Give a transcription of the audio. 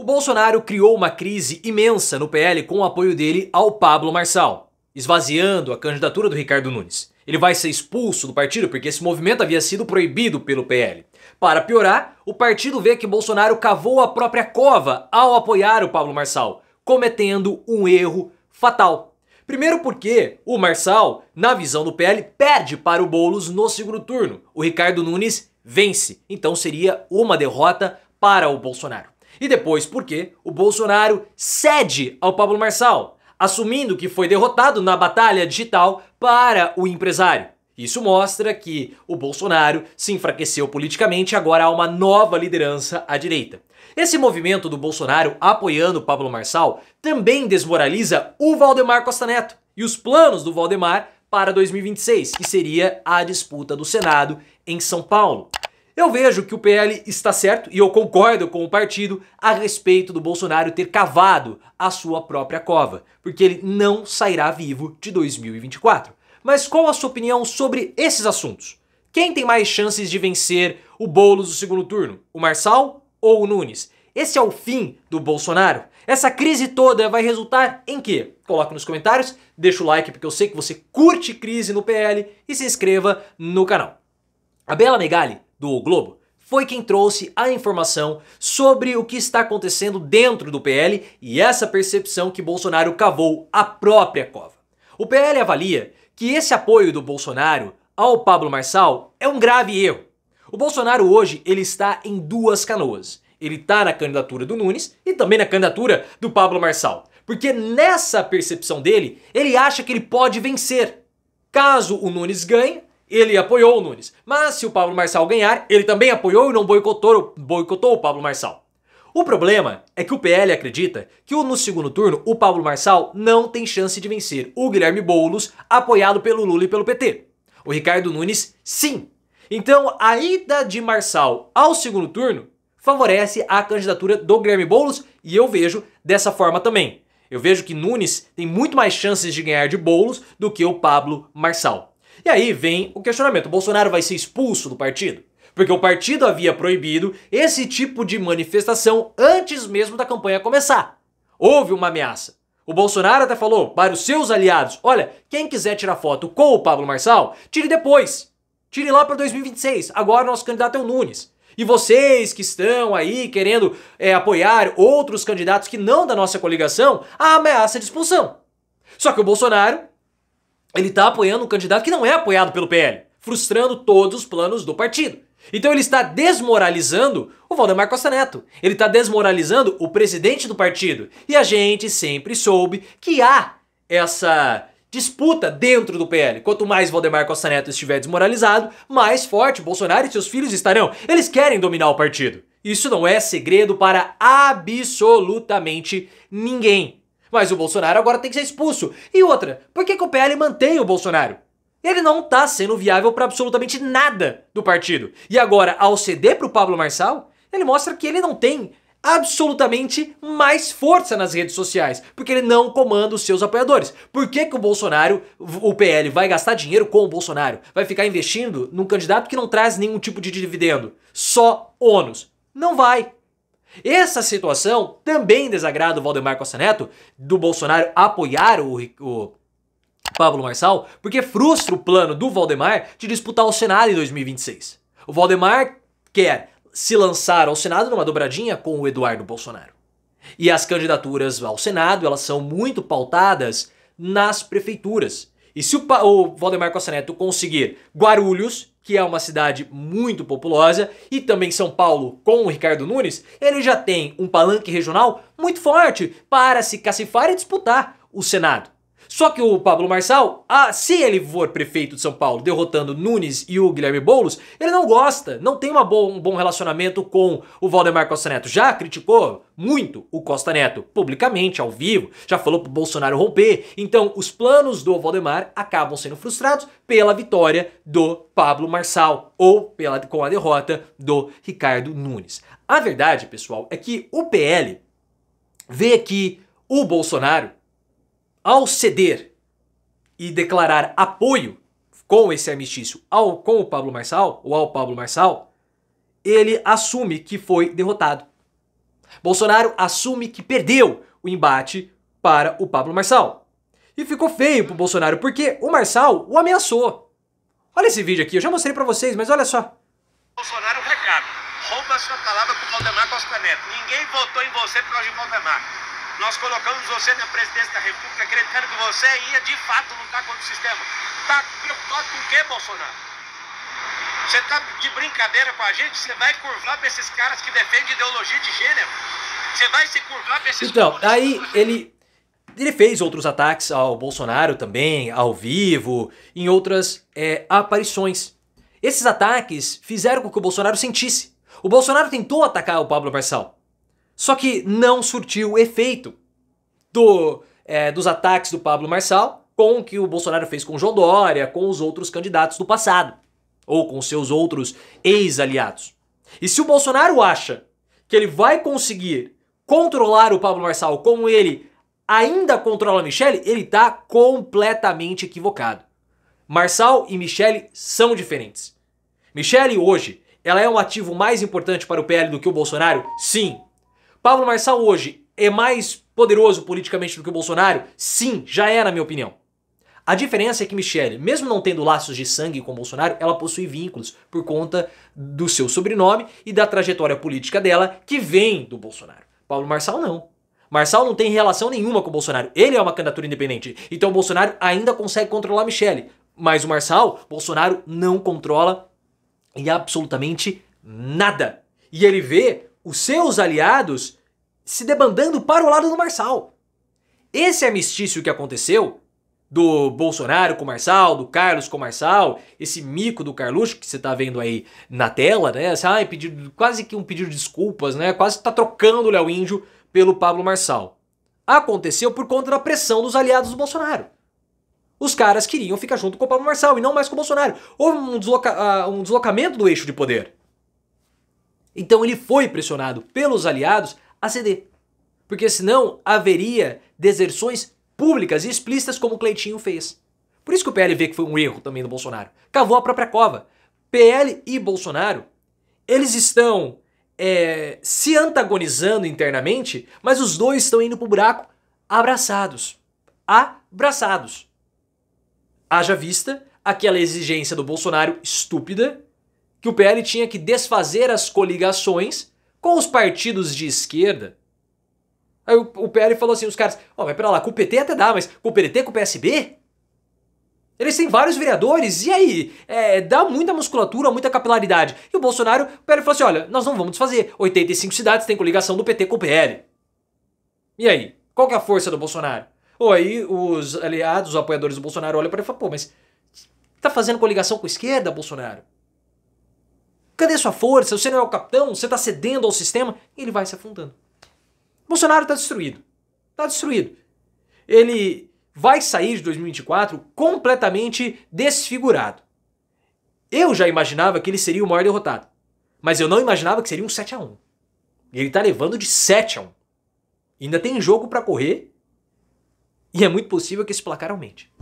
O Bolsonaro criou uma crise imensa no PL com o apoio dele ao Pablo Marçal, esvaziando a candidatura do Ricardo Nunes. Ele vai ser expulso do partido porque esse movimento havia sido proibido pelo PL. Para piorar, o partido vê que Bolsonaro cavou a própria cova ao apoiar o Pablo Marçal, cometendo um erro fatal. Primeiro porque o Marçal, na visão do PL, perde para o Boulos no segundo turno. O Ricardo Nunes vence, então seria uma derrota para o Bolsonaro. E depois porque o Bolsonaro cede ao Pablo Marçal, assumindo que foi derrotado na batalha digital para o empresário. Isso mostra que o Bolsonaro se enfraqueceu politicamente e agora há uma nova liderança à direita. Esse movimento do Bolsonaro apoiando Pablo Marçal também desmoraliza o Valdemar Costa Neto e os planos do Valdemar para 2026, que seria a disputa do Senado em São Paulo. Eu vejo que o PL está certo e eu concordo com o partido a respeito do Bolsonaro ter cavado a sua própria cova, porque ele não sairá vivo de 2024. Mas qual a sua opinião sobre esses assuntos? Quem tem mais chances de vencer o Boulos do segundo turno? O Marçal ou o Nunes? Esse é o fim do Bolsonaro? Essa crise toda vai resultar em quê? Coloque nos comentários, deixa o like porque eu sei que você curte crise no PL e se inscreva no canal. A Bela Megali do Globo foi quem trouxe a informação sobre o que está acontecendo dentro do PL e essa percepção que Bolsonaro cavou a própria cova. O PL avalia que esse apoio do Bolsonaro ao Pablo Marçal é um grave erro. O Bolsonaro hoje ele está em duas canoas. Ele está na candidatura do Nunes e também na candidatura do Pablo Marçal. Porque nessa percepção dele, ele acha que ele pode vencer. Caso o Nunes ganhe, ele apoiou o Nunes. Mas se o Pablo Marçal ganhar, ele também apoiou e não boicotou, boicotou o Pablo Marçal. O problema é que o PL acredita que no segundo turno o Pablo Marçal não tem chance de vencer o Guilherme Boulos, apoiado pelo Lula e pelo PT. O Ricardo Nunes, sim. Então a ida de Marçal ao segundo turno favorece a candidatura do Guilherme Boulos e eu vejo dessa forma também. Eu vejo que Nunes tem muito mais chances de ganhar de Boulos do que o Pablo Marçal. E aí vem o questionamento: o Bolsonaro vai ser expulso do partido? Porque o partido havia proibido esse tipo de manifestação antes mesmo da campanha começar. Houve uma ameaça. O Bolsonaro até falou para os seus aliados: olha, quem quiser tirar foto com o Pablo Marçal, tire depois. Tire lá para 2026. Agora nosso candidato é o Nunes. E vocês que estão aí querendo é, apoiar outros candidatos que não da nossa coligação, a ameaça de expulsão. Só que o Bolsonaro ele está apoiando um candidato que não é apoiado pelo PL, frustrando todos os planos do partido. Então ele está desmoralizando o Valdemar Costa Neto. Ele está desmoralizando o presidente do partido. E a gente sempre soube que há essa disputa dentro do PL. Quanto mais Valdemar Costa Neto estiver desmoralizado, mais forte Bolsonaro e seus filhos estarão. Eles querem dominar o partido. Isso não é segredo para absolutamente ninguém. Mas o Bolsonaro agora tem que ser expulso. E outra, por que, que o PL mantém o Bolsonaro? Ele não tá sendo viável para absolutamente nada do partido. E agora, ao ceder pro Pablo Marçal, ele mostra que ele não tem absolutamente mais força nas redes sociais, porque ele não comanda os seus apoiadores. Por que, que o Bolsonaro, o PL, vai gastar dinheiro com o Bolsonaro? Vai ficar investindo num candidato que não traz nenhum tipo de dividendo? Só ônus. Não vai. Essa situação também desagrada o Valdemar Costa Neto, do Bolsonaro apoiar o, o Pablo Marçal, porque frustra o plano do Valdemar de disputar o Senado em 2026. O Valdemar quer se lançar ao Senado numa dobradinha com o Eduardo Bolsonaro. E as candidaturas ao Senado, elas são muito pautadas nas prefeituras. E se o, o Valdemar Costa Neto conseguir Guarulhos que é uma cidade muito populosa, e também São Paulo com o Ricardo Nunes, ele já tem um palanque regional muito forte para se cacifar e disputar o Senado. Só que o Pablo Marçal, ah, se ele for prefeito de São Paulo, derrotando Nunes e o Guilherme Boulos, ele não gosta, não tem boa, um bom relacionamento com o Valdemar Costa Neto. Já criticou muito o Costa Neto, publicamente, ao vivo, já falou pro Bolsonaro romper. Então, os planos do Valdemar acabam sendo frustrados pela vitória do Pablo Marçal ou pela, com a derrota do Ricardo Nunes. A verdade, pessoal, é que o PL vê que o Bolsonaro ao ceder e declarar apoio com esse armistício ao, com o Pablo Marçal, ou ao Pablo Marçal, ele assume que foi derrotado. Bolsonaro assume que perdeu o embate para o Pablo Marçal. E ficou feio pro Bolsonaro, porque o Marçal o ameaçou. Olha esse vídeo aqui, eu já mostrei para vocês, mas olha só. Bolsonaro, é recado. Rouba a sua palavra com o Valdemar Costa Neto. Ninguém votou em você por causa de Valdemar. Nós colocamos você na presidência da República acreditando que você ia de fato lutar contra o sistema. Tá preocupado com o que, Bolsonaro? Você tá de brincadeira com a gente? Você vai curvar para esses caras que defendem ideologia de gênero? Você vai se curvar para esses Então, aí ele ele fez outros ataques ao Bolsonaro também, ao vivo, em outras é, aparições. Esses ataques fizeram com que o Bolsonaro sentisse. O Bolsonaro tentou atacar o Pablo Marçal. Só que não surtiu o efeito do, é, dos ataques do Pablo Marçal com o que o Bolsonaro fez com João Dória, com os outros candidatos do passado, ou com seus outros ex-aliados. E se o Bolsonaro acha que ele vai conseguir controlar o Pablo Marçal como ele ainda controla Michele, ele está completamente equivocado. Marçal e Michele são diferentes. Michele hoje, ela é um ativo mais importante para o PL do que o Bolsonaro? Sim, Pablo Marçal hoje é mais poderoso politicamente do que o Bolsonaro? Sim, já é na minha opinião. A diferença é que Michelle, mesmo não tendo laços de sangue com Bolsonaro, ela possui vínculos por conta do seu sobrenome e da trajetória política dela que vem do Bolsonaro. Paulo Marçal não. Marçal não tem relação nenhuma com o Bolsonaro. Ele é uma candidatura independente. Então o Bolsonaro ainda consegue controlar Michelle. Mas o Marçal, Bolsonaro não controla em absolutamente nada. E ele vê os seus aliados se debandando para o lado do Marçal. Esse amistício é que aconteceu, do Bolsonaro com o Marçal, do Carlos com o Marçal, esse mico do Carluxo que você está vendo aí na tela, né? Ah, pedido, quase que um pedido de desculpas, né? Quase está trocando o Léo Índio pelo Pablo Marçal. Aconteceu por conta da pressão dos aliados do Bolsonaro. Os caras queriam ficar junto com o Pablo Marçal e não mais com o Bolsonaro. Houve um, desloca ah, um deslocamento do eixo de poder. Então ele foi pressionado pelos aliados a ceder, porque senão haveria deserções públicas e explícitas como Cleitinho fez. Por isso que o PL vê que foi um erro também do Bolsonaro. Cavou a própria cova. PL e Bolsonaro, eles estão é, se antagonizando internamente, mas os dois estão indo pro buraco abraçados. Abraçados. Haja vista aquela exigência do Bolsonaro estúpida que o PL tinha que desfazer as coligações com os partidos de esquerda. Aí o, o PL falou assim, os caras, ó, oh, mas pera lá, com o PT até dá, mas com o PDT, com o PSB? Eles têm vários vereadores, e aí? É, dá muita musculatura, muita capilaridade. E o Bolsonaro, o PL falou assim, olha, nós não vamos desfazer, 85 cidades têm coligação do PT com o PL. E aí? Qual que é a força do Bolsonaro? Ou aí os aliados, os apoiadores do Bolsonaro olham para ele e falam, pô, mas tá fazendo coligação com a esquerda, Bolsonaro? Cadê sua força? Você não é o capitão? Você está cedendo ao sistema? E ele vai se afundando. Bolsonaro está destruído. Está destruído. Ele vai sair de 2024 completamente desfigurado. Eu já imaginava que ele seria o maior derrotado. Mas eu não imaginava que seria um 7 a 1 Ele está levando de 7 a 1 Ainda tem jogo para correr. E é muito possível que esse placar aumente.